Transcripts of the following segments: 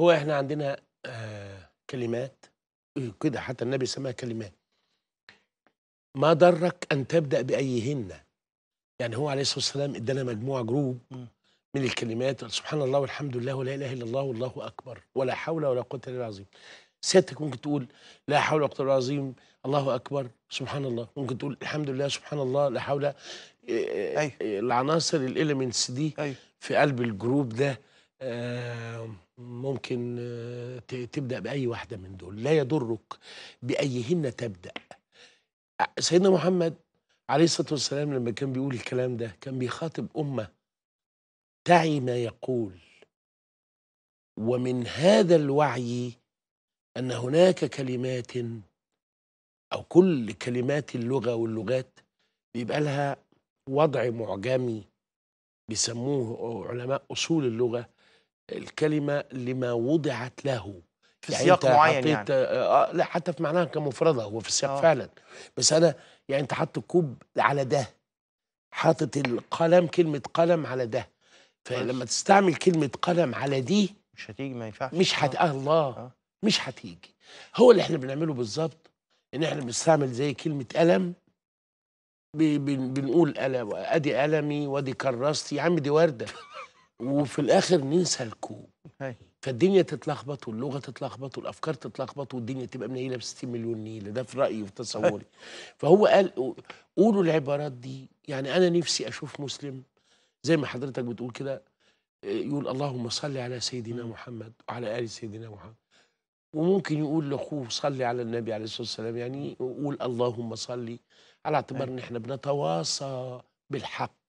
هو احنا عندنا آه كلمات آه، كده حتى النبي سماها كلمات ما ضرك ان تبدا بايهن يعني هو عليه الصلاه والسلام ادانا مجموعه جروب من الكلمات سبحان الله والحمد لله ولا اله الا الله والله اكبر ولا حول ولا قوه الا العظيم سيادتك ممكن تقول لا حول ولا قوه الا العظيم الله اكبر سبحان الله ممكن تقول الحمد لله سبحان الله لا حول أيوه. آه، آه، العناصر الاليمنتس دي أيوه. في قلب الجروب ده آه ممكن آه، تبدأ بأي واحدة من دول لا يضرك بأيهن تبدأ سيدنا محمد عليه الصلاة والسلام لما كان بيقول الكلام ده كان بيخاطب أمة تعي ما يقول ومن هذا الوعي أن هناك كلمات أو كل كلمات اللغة واللغات بيبقى لها وضع معجمي بيسموه علماء أصول اللغة الكلمة لما وضعت له في يعني سياق معين يعني حطيت آه، آه، لا حتى في معناها كمفردة هو في السياق آه. فعلا بس أنا يعني أنت حاطط كوب على ده حاطط القلم كلمة قلم على ده فلما تستعمل كلمة قلم على دي مش هتيجي ما ينفعش مش هت... آه الله أوه. مش هتيجي هو اللي احنا بنعمله بالظبط ان احنا بنستعمل زي كلمة ألم بنقول ألم أدي ألمي وأدي كراستي يا عم دي وردة وفي الاخر ننسى الكون فالدنيا تتلخبط واللغه تتلخبط والافكار تتلخبط والدنيا تبقى منيله ب 60 مليون نيله ده في رايي وفي تصوري فهو قال قولوا العبارات دي يعني انا نفسي اشوف مسلم زي ما حضرتك بتقول كده يقول اللهم صل على سيدنا محمد وعلى ال سيدنا محمد وممكن يقول لاخوه صلي على النبي عليه الصلاه والسلام يعني قول اللهم صلي على اعتبار ان احنا بنتواصى بالحق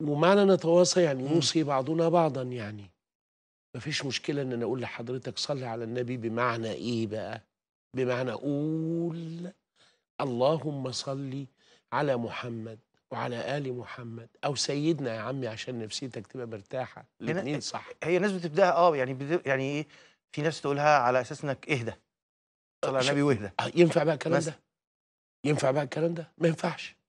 ومعنى نتواصى يعني نوصي بعضنا بعضا يعني مفيش مشكلة إن أنا أقول لحضرتك صلي على النبي بمعنى إيه بقى؟ بمعنى قول اللهم صلي على محمد وعلى ال محمد او سيدنا يا عمي عشان نفسيتك تبقى مرتاحه الاثنين صح هي الناس بتبداها اه يعني يعني ايه في ناس تقولها على اساس انك اهدى صلى على النبي واهدى آه، ينفع بقى الكلام ده ينفع بقى الكلام ده ما ينفعش